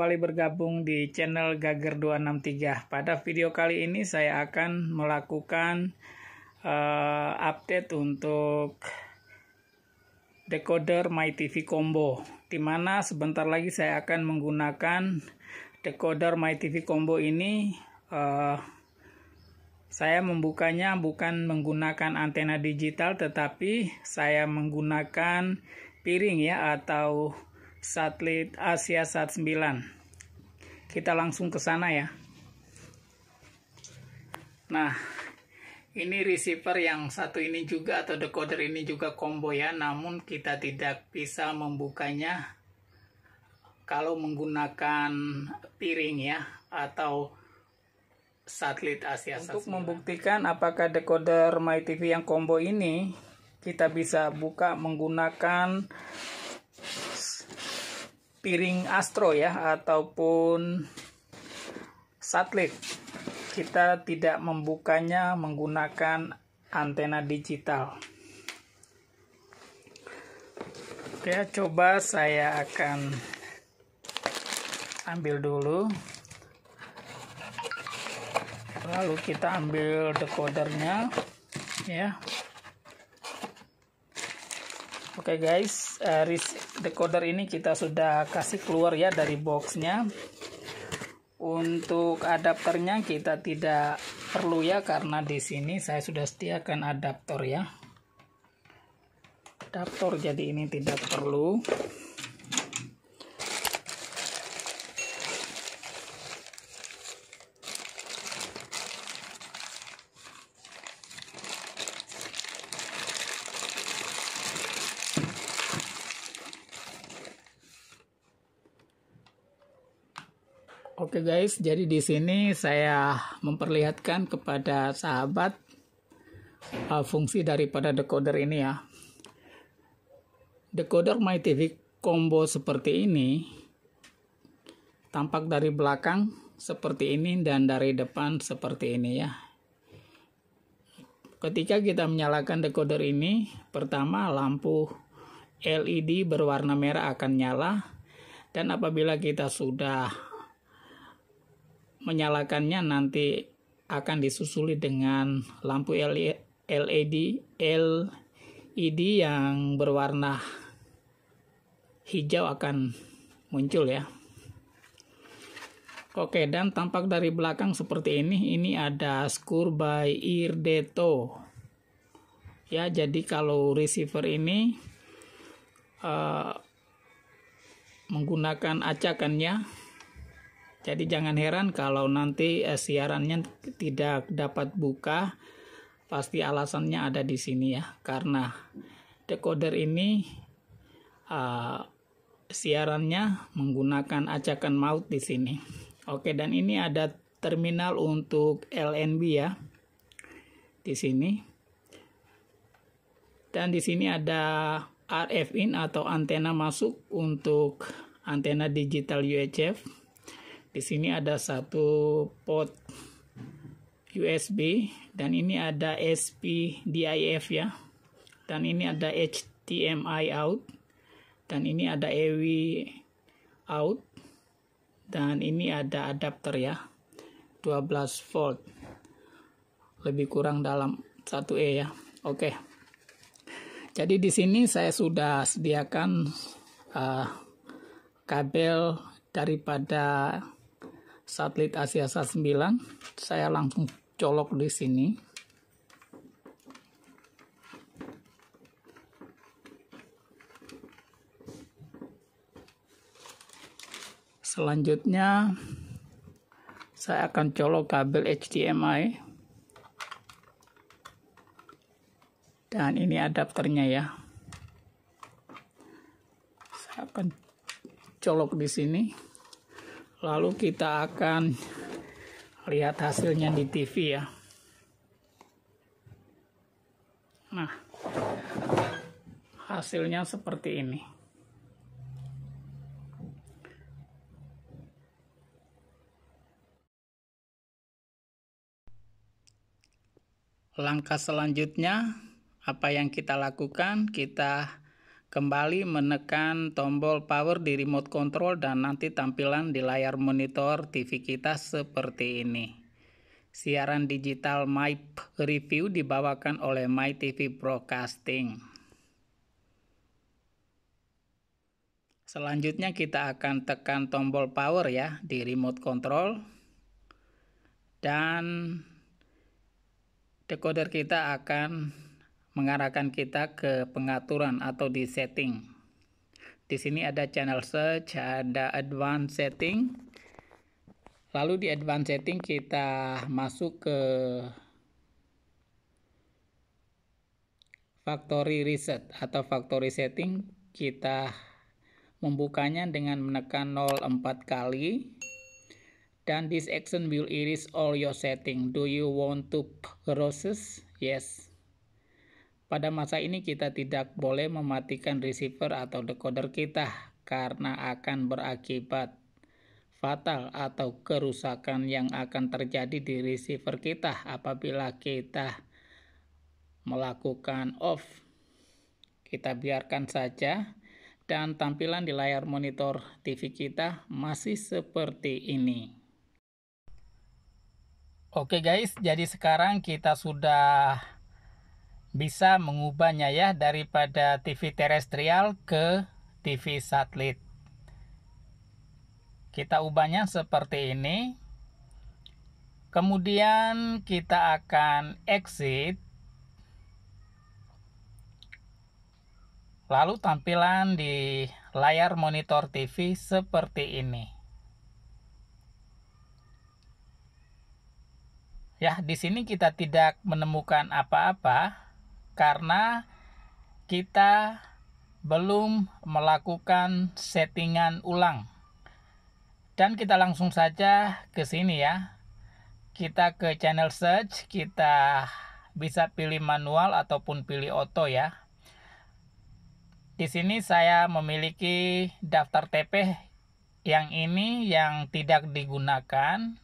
kembali bergabung di channel Gager 263. Pada video kali ini saya akan melakukan uh, update untuk decoder MyTV Combo dimana sebentar lagi saya akan menggunakan decoder MyTV Combo ini uh, saya membukanya bukan menggunakan antena digital tetapi saya menggunakan piring ya atau satelit Asia Sat 9. Kita langsung ke sana ya. Nah, ini receiver yang satu ini juga atau decoder ini juga combo ya, namun kita tidak bisa membukanya kalau menggunakan piring ya atau satelit Asia Untuk membuktikan apakah decoder MyTV yang combo ini kita bisa buka menggunakan piring astro ya ataupun satelit kita tidak membukanya menggunakan antena digital oke coba saya akan ambil dulu lalu kita ambil decodernya ya Oke okay guys, uh, decoder ini kita sudah kasih keluar ya dari boxnya. Untuk adapternya kita tidak perlu ya karena di sini saya sudah setiakan adaptor ya. Adaptor jadi ini tidak perlu. Oke guys, jadi di sini saya memperlihatkan kepada sahabat uh, fungsi daripada decoder ini ya. Decoder MyTV combo seperti ini tampak dari belakang seperti ini dan dari depan seperti ini ya. Ketika kita menyalakan decoder ini, pertama lampu LED berwarna merah akan nyala dan apabila kita sudah menyalakannya nanti akan disusuli dengan lampu LED LED e yang berwarna hijau akan muncul ya. Oke, dan tampak dari belakang seperti ini. Ini ada skur by Irdeto. Ya, jadi kalau receiver ini uh, menggunakan acakannya jadi jangan heran kalau nanti eh, siarannya tidak dapat buka, pasti alasannya ada di sini ya, karena decoder ini uh, siarannya menggunakan acakan maut di sini. Oke, dan ini ada terminal untuk LNB ya di sini. Dan di sini ada RF in atau antena masuk untuk antena digital UHF di sini ada satu port USB dan ini ada SPDIF ya. Dan ini ada HDMI out dan ini ada AV e out dan ini ada adapter ya. 12 volt. Lebih kurang dalam 1E ya. Oke. Jadi di sini saya sudah sediakan uh, kabel daripada satelit Asia 9 saya langsung colok di sini selanjutnya saya akan colok kabel HDMI dan ini adapternya ya saya akan colok di sini lalu kita akan lihat hasilnya di TV ya nah hasilnya seperti ini langkah selanjutnya apa yang kita lakukan kita Kembali menekan tombol power di remote control dan nanti tampilan di layar monitor TV kita seperti ini. Siaran digital My Review dibawakan oleh My TV Broadcasting. Selanjutnya kita akan tekan tombol power ya di remote control. Dan decoder kita akan mengarahkan kita ke pengaturan atau di setting. Di sini ada channel search, ada advanced setting. Lalu di advanced setting kita masuk ke factory reset atau factory setting kita membukanya dengan menekan 04 kali dan this action will erase all your setting do you want to process yes pada masa ini kita tidak boleh mematikan receiver atau decoder kita karena akan berakibat fatal atau kerusakan yang akan terjadi di receiver kita apabila kita melakukan off. Kita biarkan saja dan tampilan di layar monitor TV kita masih seperti ini. Oke guys, jadi sekarang kita sudah bisa mengubahnya ya daripada TV terestrial ke TV satelit. Kita ubahnya seperti ini. Kemudian kita akan exit. Lalu tampilan di layar monitor TV seperti ini. Ya, di sini kita tidak menemukan apa-apa karena kita belum melakukan settingan ulang. Dan kita langsung saja ke sini ya. Kita ke channel search, kita bisa pilih manual ataupun pilih auto ya. Di sini saya memiliki daftar TP yang ini yang tidak digunakan.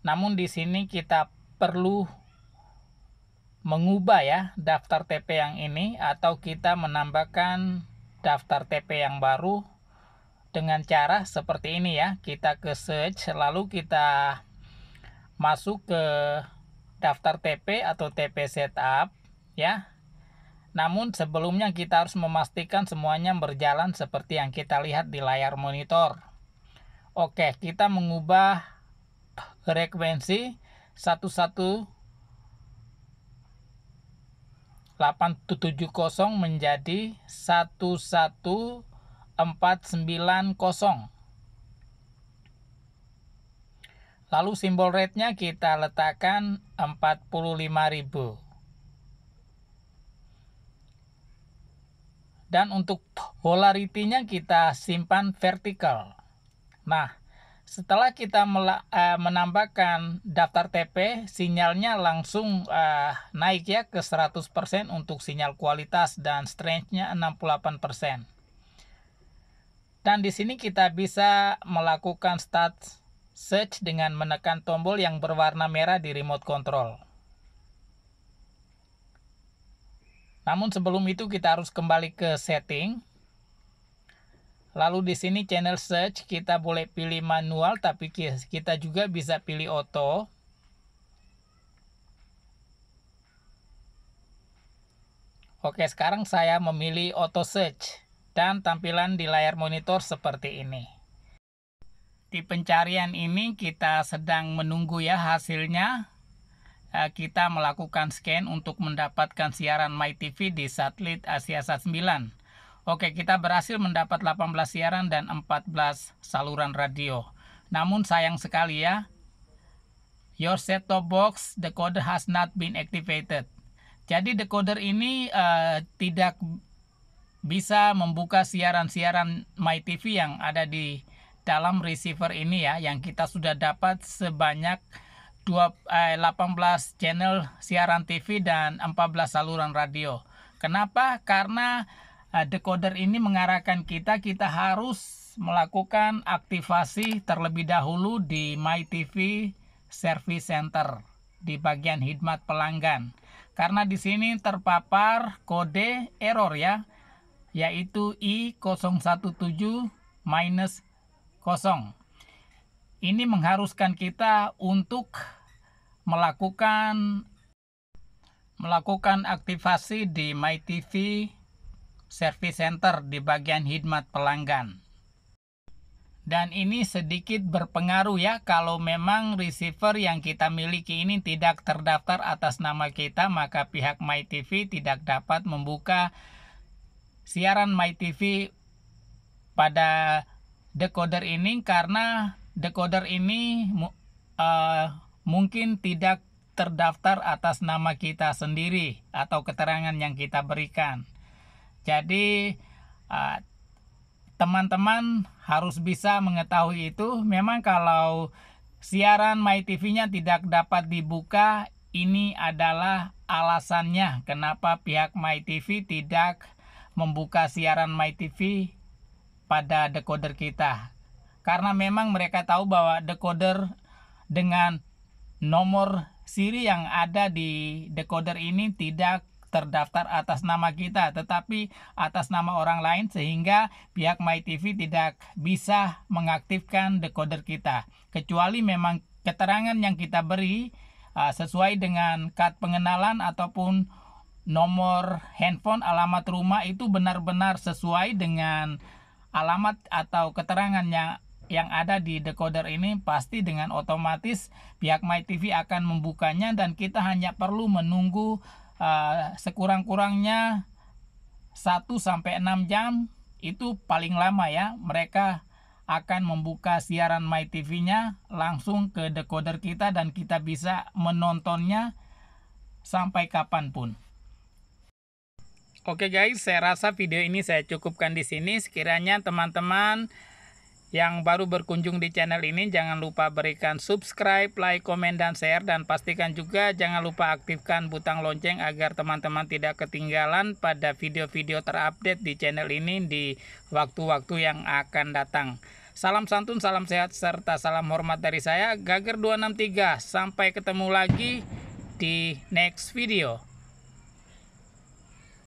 Namun di sini kita perlu mengubah ya daftar TP yang ini atau kita menambahkan daftar TP yang baru dengan cara seperti ini ya kita ke search lalu kita masuk ke daftar TP atau TP setup ya namun sebelumnya kita harus memastikan semuanya berjalan seperti yang kita lihat di layar monitor Oke kita mengubah frekuensi satu 870 menjadi 11490. Lalu simbol rate-nya kita letakkan 45.000. Dan untuk polarity-nya kita simpan vertikal. Nah, setelah kita eh, menambahkan daftar TP, sinyalnya langsung uh, naik ya ke 100% untuk sinyal kualitas dan strength-nya 68%. Dan di sini kita bisa melakukan start search dengan menekan tombol yang berwarna merah di remote control. Namun sebelum itu kita harus kembali ke setting Lalu di sini channel search kita boleh pilih manual tapi kita juga bisa pilih auto. Oke, sekarang saya memilih auto search dan tampilan di layar monitor seperti ini. Di pencarian ini kita sedang menunggu ya hasilnya. Eh, kita melakukan scan untuk mendapatkan siaran MyTV di satelit Asia 9 Oke, kita berhasil mendapat 18 siaran dan 14 saluran radio. Namun sayang sekali ya, your set-top box decoder has not been activated. Jadi decoder ini uh, tidak bisa membuka siaran-siaran My TV yang ada di dalam receiver ini ya, yang kita sudah dapat sebanyak 18 eh, channel siaran TV dan 14 saluran radio. Kenapa? Karena Eh, decoder ini mengarahkan kita kita harus melakukan aktivasi terlebih dahulu di My TV Service Center di bagian hikmat pelanggan karena di sini terpapar kode error ya yaitu I017 minus 0 ini mengharuskan kita untuk melakukan melakukan aktivasi di My TV service center di bagian khidmat pelanggan. Dan ini sedikit berpengaruh ya kalau memang receiver yang kita miliki ini tidak terdaftar atas nama kita maka pihak MyTV tidak dapat membuka siaran MyTV pada decoder ini karena decoder ini uh, mungkin tidak terdaftar atas nama kita sendiri atau keterangan yang kita berikan. Jadi eh, teman-teman harus bisa mengetahui itu. Memang kalau siaran MyTV-nya tidak dapat dibuka, ini adalah alasannya kenapa pihak MyTV tidak membuka siaran MyTV pada decoder kita. Karena memang mereka tahu bahwa decoder dengan nomor siri yang ada di decoder ini tidak terdaftar atas nama kita tetapi atas nama orang lain sehingga pihak MyTV tidak bisa mengaktifkan decoder kita kecuali memang keterangan yang kita beri uh, sesuai dengan kad pengenalan ataupun nomor handphone alamat rumah itu benar-benar sesuai dengan alamat atau keterangan yang yang ada di decoder ini pasti dengan otomatis pihak MyTV akan membukanya dan kita hanya perlu menunggu uh, sekurang-kurangnya 1 sampai 6 jam itu paling lama ya mereka akan membuka siaran My TV-nya langsung ke decoder kita dan kita bisa menontonnya sampai kapanpun. Oke guys, saya rasa video ini saya cukupkan di sini. Sekiranya teman-teman yang baru berkunjung di channel ini jangan lupa berikan subscribe, like, komen, dan share Dan pastikan juga jangan lupa aktifkan butang lonceng agar teman-teman tidak ketinggalan pada video-video terupdate di channel ini di waktu-waktu yang akan datang Salam santun, salam sehat, serta salam hormat dari saya Gager 263 Sampai ketemu lagi di next video